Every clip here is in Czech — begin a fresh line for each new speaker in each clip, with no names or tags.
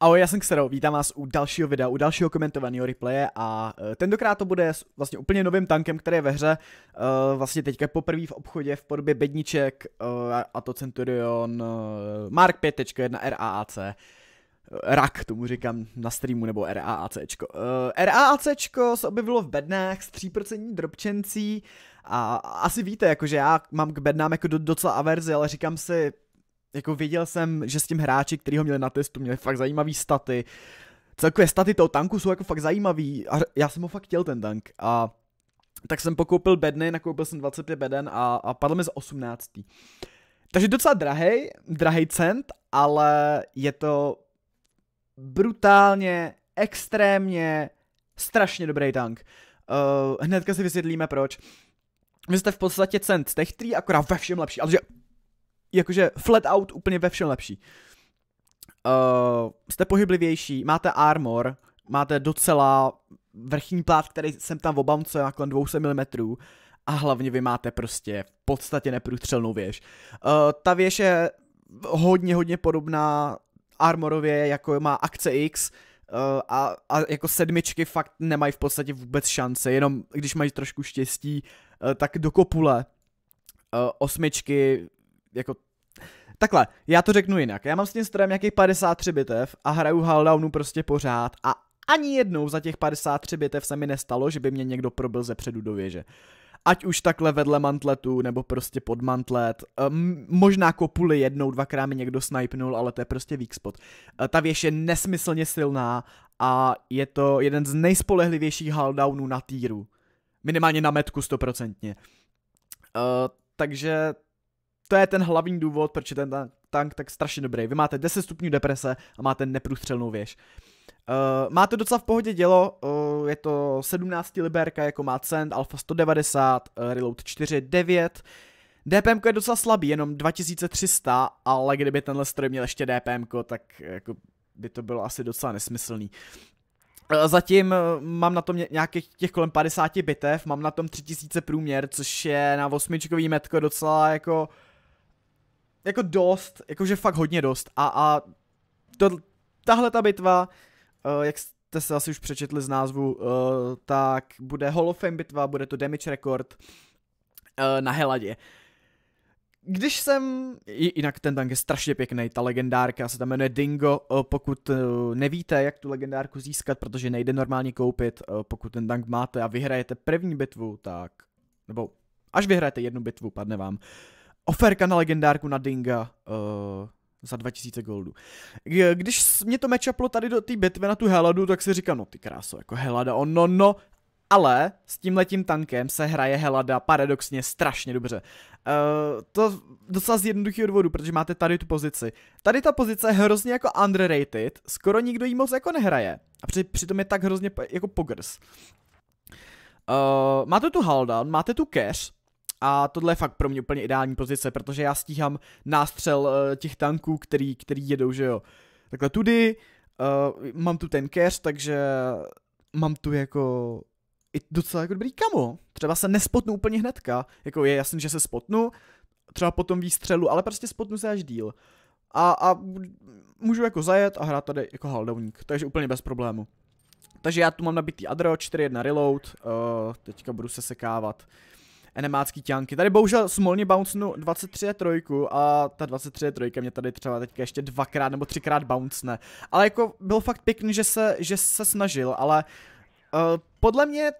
Ahoj, já jsem Xero, vítám vás u dalšího videa, u dalšího komentovaného replaye a eh, tentokrát to bude s vlastně úplně novým tankem, který je ve hře eh, vlastně teďka poprvé v obchodě v podobě bedniček eh, a to Centurion Mark 5.1 RAAC. RAK, tomu říkám na streamu, nebo RAACčko. Uh, RAACčko se objevilo v bednách s 3% dropčencí a asi víte, jakože já mám k bednám jako do, docela averzi, ale říkám si, jako věděl jsem, že s tím hráči, který ho měli na testu, měli fakt zajímavý staty. Celkově staty toho tanku jsou jako fakt zajímavý a já jsem ho fakt chtěl ten tank a tak jsem pokoupil bedny, nakoupil jsem 25 beden a, a padl mi z 18. Takže docela drahej, drahej cent, ale je to brutálně, extrémně, strašně dobrý tank. Uh, hnedka si vysvětlíme proč. Vy jste v podstatě cent z těch tří, akorát ve všem lepší, ale že jakože flat out úplně ve všem lepší. Uh, jste pohyblivější, máte armor, máte docela vrchní plát, který jsem tam obamce na kolem 200 mm a hlavně vy máte prostě v podstatě neprůstřelnou věž. Uh, ta věž je hodně, hodně podobná armorově, jako má Akce X, eh, a, a jako sedmičky fakt nemají v podstatě vůbec šance, jenom když mají trošku štěstí, tak do kopule osmičky jako Takhle, já to řeknu jinak. Já mám s tím strojem nějakých 53 bitev a hraju Haldownu prostě pořád a ani jednou za těch 53 bitev se mi nestalo, že by mě někdo probil ze předu do věže. Ať už takhle vedle mantletu, nebo prostě pod mantlet. Um, možná kopuli jednou, dvakrát mi někdo snipnul, ale to je prostě weak spot. Uh, ta věž je nesmyslně silná a je to jeden z nejspolehlivějších haldownů na týru. Minimálně na metku stoprocentně. Uh, takže to je ten hlavní důvod, proč je ten tank, tank tak strašně dobrý. Vy máte 10 stupňů deprese a máte neprůstřelnou věž. Uh, má to docela v pohodě dělo, uh, je to 17 liberka, jako má cent, alfa 190, uh, eh, reload 4.9. DPM je docela slabý, jenom 2300, ale kdyby tenhle stroj měl ještě DPM, tak jako, by to bylo asi docela nesmyslný. Zatím mám na tom nějakých těch kolem 50 bitev, mám na tom 3000 průměr, což je na osmičkový metko docela jako uh, jako dost, jakože fakt hodně dost. A, a to, tahle ta bitva, uh, jak jste se asi už přečetli z názvu, uh, tak bude Hall of Fame bitva, bude to damage record uh, na Heladě. Když jsem, jinak ten tank je strašně pěkný, ta legendárka se tam jmenuje Dingo, pokud nevíte, jak tu legendárku získat, protože nejde normálně koupit, pokud ten tank máte a vyhrajete první bitvu, tak, nebo až vyhrajete jednu bitvu, padne vám, uh, oferka na legendárku na Dinga uh, za 2000 goldů. Když mě to mečaplo tady do té bitvy na tu Heladu, tak si říkám, no ty kráso, jako Helada, ono, no, no, ale s tím letím tankem se hraje Helada paradoxně strašně dobře. Uh, to docela z jednoduchého důvodu, protože máte tady tu pozici. Tady ta pozice je hrozně jako underrated, skoro nikdo jí moc jako nehraje. A při, přitom je tak hrozně jako pogrs. Uh, máte tu Haldan, máte tu Cash, a tohle je fakt pro mě úplně ideální pozice, protože já stíhám nástřel eh, těch tanků, který, který jedou, že jo. Takhle tudy, uh, mám tu ten cash, takže mám tu jako i docela jako dobrý kamo. Třeba se nespotnu úplně hnedka, jako je jasný, že se spotnu, třeba potom výstřelu, ale prostě spotnu se až díl. A, a můžu jako zajet a hrát tady jako haldovník, takže úplně bez problému. Takže já tu mám nabitý Adro, 4-1 reload, uh, teďka budu se sekávat enemácký tanky. Tady bohužel smolně bouncnu 23 trojku a ta 23 trojka mě tady třeba teďka ještě dvakrát nebo třikrát bouncne. Ale jako byl fakt pěkný, že se, že se snažil, ale uh, podle mě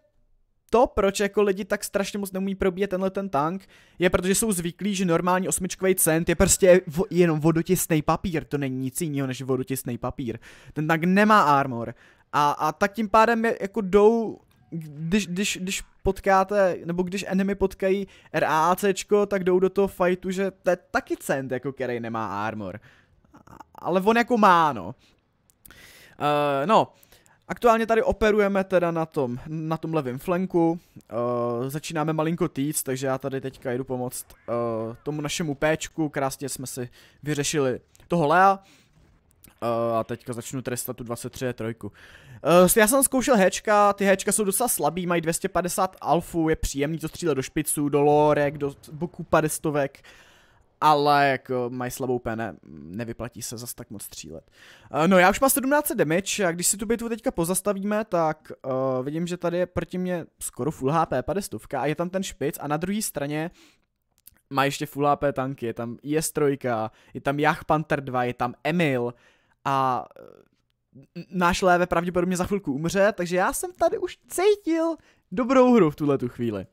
to, proč jako lidi tak strašně moc neumí probíjet tenhle ten tank, je protože jsou zvyklí, že normální osmičkový cent je prostě vo, jenom vodotěsný papír, to není nic jiného než vodotěsný papír. Ten tank nemá armor. A, a tak tím pádem je, jako jdou když, když, když potkáte, nebo když enemy potkají RAACčko, tak jdou do toho fightu, že to je taky cent, jako který nemá armor. Ale on jako má, no. Uh, no, Aktuálně tady operujeme teda na tom, na tom levém flanku, uh, začínáme malinko týc, takže já tady teďka jdu pomoct uh, tomu našemu péčku, krásně jsme si vyřešili toho Lea. Uh, a teďka začnu trestat tu 23 trojku. Uh, já jsem zkoušel hečka, ty hečka jsou docela slabý, mají 250 alfu, je příjemný to střílet do špiců, do lorek, do boku padestovek. Ale jako mají slabou pene, nevyplatí se zas tak moc střílet. Eh, no já už mám 17 damage a když si tu bitvu teďka pozastavíme, tak uh, vidím, že tady je proti mě skoro full HP 50 a je tam ten špic a na druhé straně má ještě full HP tanky, je tam IS-3, je tam Jach Panther 2, je tam Emil, a náš léve pravděpodobně za chvilku umře, takže já jsem tady už cítil dobrou hru v tuhle tu chvíli.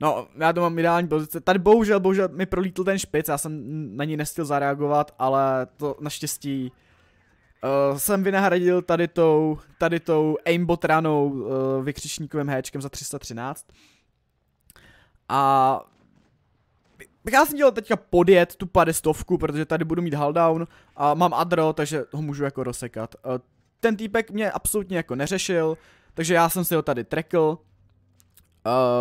No, já to mám ideální pozice. Tady bohužel, bohužel mi prolítl ten špic, já jsem na ní nestil zareagovat, ale to naštěstí uh, jsem vynahradil tady tou, tady tou aimbot ranou uh, vykřičníkovým héčkem za 313. A tak já jsem dělal teďka podjet tu padestovku, protože tady budu mít haldown a mám adro, takže ho můžu jako rozsekat. Eh, ten týpek mě absolutně jako neřešil, takže já jsem si ho tady trekl.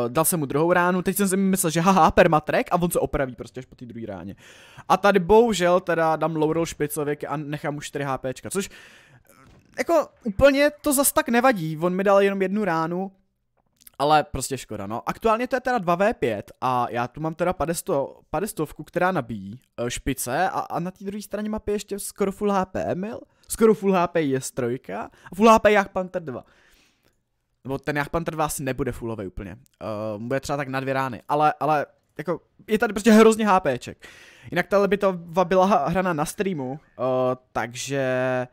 Uh, dal jsem mu druhou ránu, teď jsem si myslel, že haha, trek a on se opraví prostě až po té druhé ráně. A tady bohužel teda dám roll špicověk a nechám mu 4 HPčka, což eh, jako úplně to zas tak nevadí, on mi dal jenom jednu ránu, ale prostě škoda, no. Aktuálně to je teda 2v5 a já tu mám teda 50, 50 která nabíjí e, špice a, a na té druhé straně mapy ještě skoro full HP Emil, skoro full HP je strojka a full HP Jach Panther 2. Nebo ten Jach Panther 2 asi nebude fullový úplně. Uh, bude třeba tak na dvě rány, ale, ale jako je tady prostě hrozně HPček. Jinak tahle to byla hrana na streamu, uh, takže,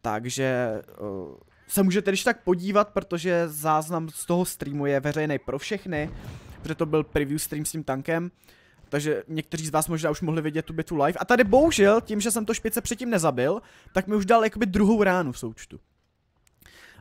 takže uh, se můžete když tak podívat, protože záznam z toho streamu je veřejný pro všechny, protože to byl preview stream s tím tankem. Takže někteří z vás možná už mohli vidět tu bitvu live. A tady bohužel, tím, že jsem to špice předtím nezabil, tak mi už dal jakoby druhou ránu v součtu.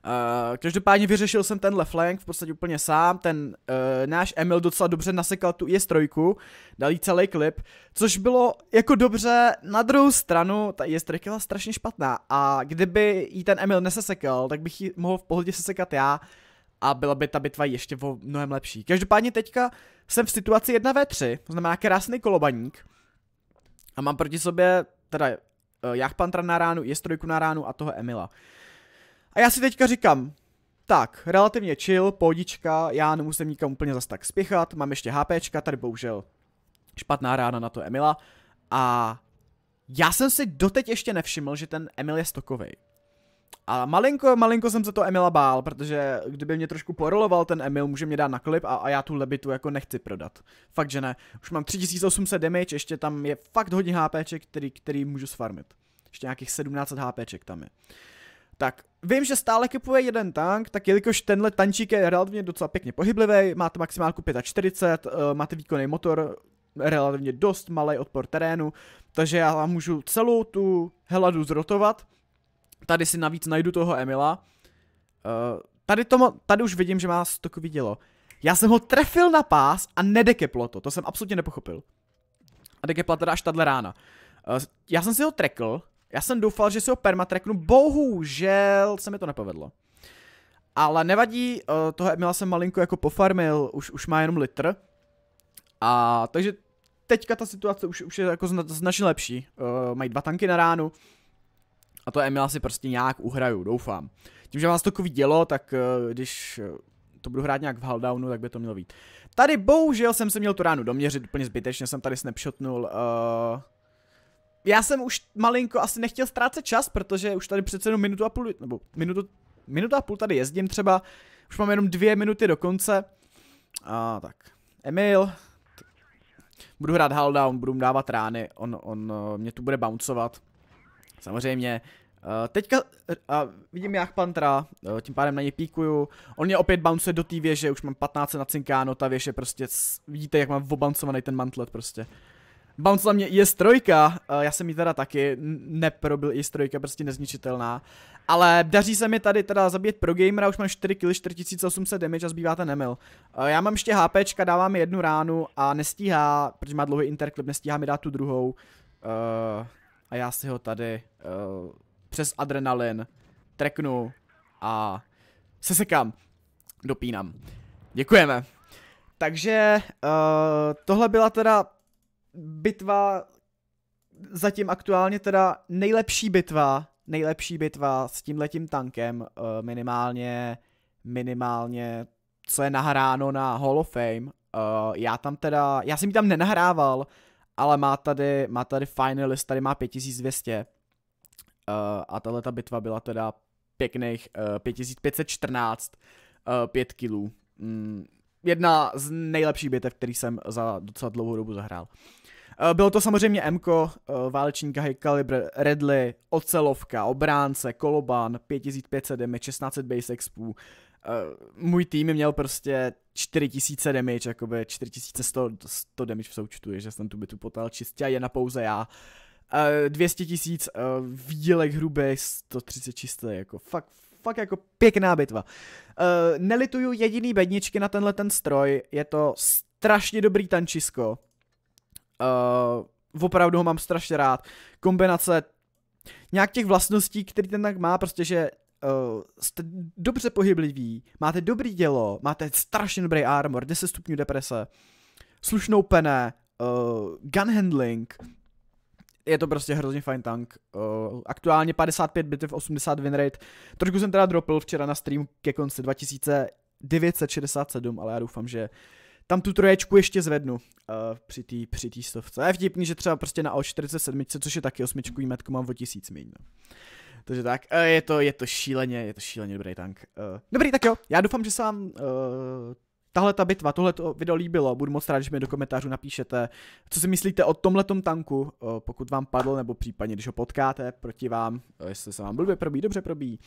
Uh, každopádně vyřešil jsem tenhle flank v podstatě úplně sám, ten uh, náš Emil docela dobře nasekal tu IS-3, dal jí celý klip, což bylo jako dobře, na druhou stranu ta IS-3 byla strašně špatná a kdyby jí ten Emil nesesekal, tak bych ji mohl v pohodě sesekat já a byla by ta bitva ještě o mnohem lepší. Každopádně teďka jsem v situaci 1 v 3, to znamená krásný kolobaník a mám proti sobě teda uh, eh, Jachpantra na ránu, IS-3 na ránu a toho Emila. A já si teďka říkám, tak, relativně chill, pohodička, já nemusím nikam úplně zas tak spěchat, mám ještě HPčka, tady bohužel špatná rána na to Emila. A já jsem si doteď ještě nevšiml, že ten Emil je stokovej. A malinko, malinko jsem se to Emila bál, protože kdyby mě trošku poroloval ten Emil, může mě dát na klip a, a já tu lebitu jako nechci prodat. Fakt, že ne. Už mám 3800 damage, ještě tam je fakt hodně HPček, který, který můžu sfarmit. Ještě nějakých 17 HPček tam je. Uh, tak vím, že stále kupuje jeden tank, tak jelikož tenhle tančík je relativně docela pěkně pohyblivý, máte maximálku 45, eh, máte výkonný motor, relativně dost malý odpor terénu, takže já můžu celou tu heladu zrotovat. Tady si navíc najdu toho Emila. Eh, tady, tomu, tady už vidím, že má stokový dělo. Já jsem ho trefil na pás a nedekeplo to, to jsem absolutně nepochopil. A dekepla teda až tahle rána. Eh, já jsem si ho trekl, já jsem doufal, že si ho permatreknu, bohužel se mi to nepovedlo. Ale nevadí, eh, toho Emila jsem malinko jako pofarmil, už, už má jenom litr. A takže teďka ta situace už, už je jako značně lepší. Uh, mají dva tanky na ránu. A to Emila si prostě nějak uhraju, doufám. Tím, že vás to dělo, tak uh, když to budu hrát nějak v Haldownu, tak by to mělo být. Tady bohužel jsem se měl tu ránu doměřit, úplně zbytečně jsem tady snapshotnul uh, já jsem už malinko asi nechtěl ztrácet čas, protože už tady přece jenom minutu a půl, nebo minutu, minutu a půl tady jezdím třeba, už mám jenom dvě minuty do konce. A tak, Emil, budu hrát on budu mu dávat rány, on, on eh, mě tu bude bouncovat, samozřejmě. Uh, teďka uh, vidím jak Pantra, uh, tím pádem na něj píkuju. On mě opět bouncuje do té věže, už mám 15 na cinkáno, ta věž je prostě, vidíte jak mám obancovaný ten mantlet prostě. Uh, Bounce na mě je strojka. Eh, já jsem ji teda taky neprobil is strojka, prostě nezničitelná. Ale daří se mi tady teda zabít pro gamera, už mám 4 kill, 4800 damage a zbývá ten nemil. Eh, já mám ještě HPčka, dávám jednu ránu a nestíhá, protože má dlouhý interklip, nestíhá mi dát tu druhou. Eh, a já si ho tady přes adrenalin treknu a sesekám, dopínám. Děkujeme. Takže uh, tohle byla teda bitva zatím aktuálně teda nejlepší bitva, nejlepší bitva s tímhletím tankem eh, minimálně, minimálně co je nahráno na Hall of Fame. Eh, já tam teda, já jsem ji tam nenahrával, ale má tady, má tady finalist, tady má 5200. Eh, a tahle ta bitva byla teda pěkných 5514 5 kilů. Mm, jedna z nejlepších bitev, který jsem za docela dlouhou dobu zahrál. Eh, bylo to samozřejmě Mko, eh, válečníka High Calibre, Redly, Ocelovka, Obránce, Koloban, 5500 damage, 1600 base expů. Eh, můj tým měl prostě 4000 damage, jakoby 4100 100 damage v součtu, že jsem tu bitu potal čistě a je na pouze já. 200 000 výdělek hrubý, 130 čisté, jako fakt fakt jako pěkná bitva. Uh, nelituju jediný bedničky na tenhle ten stroj, je to strašně dobrý tančisko. Uh, opravdu ho mám strašně rád. Kombinace nějak těch vlastností, který ten tak má, prostě že uh, jste dobře pohyblivý, máte dobrý dělo, máte strašně dobrý armor, 10 stupňů deprese, slušnou pené, uh, gun handling, je to prostě hrozně fajn tank. Uh, aktuálně 55 bitev, 80 rate. Trošku jsem teda dropl včera na stream ke konci 2967, ale já doufám, že tam tu troječku ještě zvednu uh, při té při tý stovce. A je vtipný, že třeba prostě na O47, což je taky osmičkový metku mám o tisíc míň. No. Takže tak, uh, je to, je to šíleně, je to šíleně dobrý tank. Uh, dobrý, tak jo, já doufám, že se vám uh, tahle ta bitva, tohle video líbilo, budu moc rád, když mi do komentářů napíšete, co si myslíte o tomhletom tanku, pokud vám padl, nebo případně, když ho potkáte proti vám, jestli se vám blbě probí, dobře probí,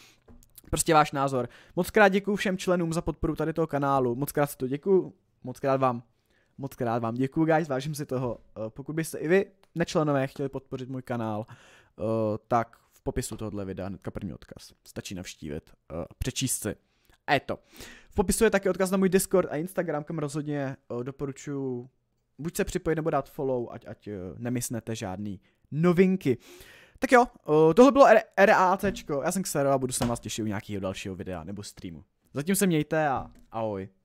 prostě váš názor. Moc krát děkuji všem členům za podporu tady toho kanálu, moc krát si to děkuji. moc krát vám, moc krát vám děkuji, guys, vážím si toho. Pokud byste i vy, nečlenové, chtěli podpořit můj kanál, tak v popisu tohohle videa hnedka první odkaz. Stačí navštívit a přečíst si. A je to. V popisu je taky odkaz na můj Discord a Instagram, kam rozhodně eh, doporučuji buď se připojit nebo dát follow, ať, ať eh, nemyslete žádný novinky. Tak jo, eh, tohle bylo RAC. já jsem Xero a budu se vás těšit u nějakého dalšího videa nebo streamu. Zatím se mějte a ahoj.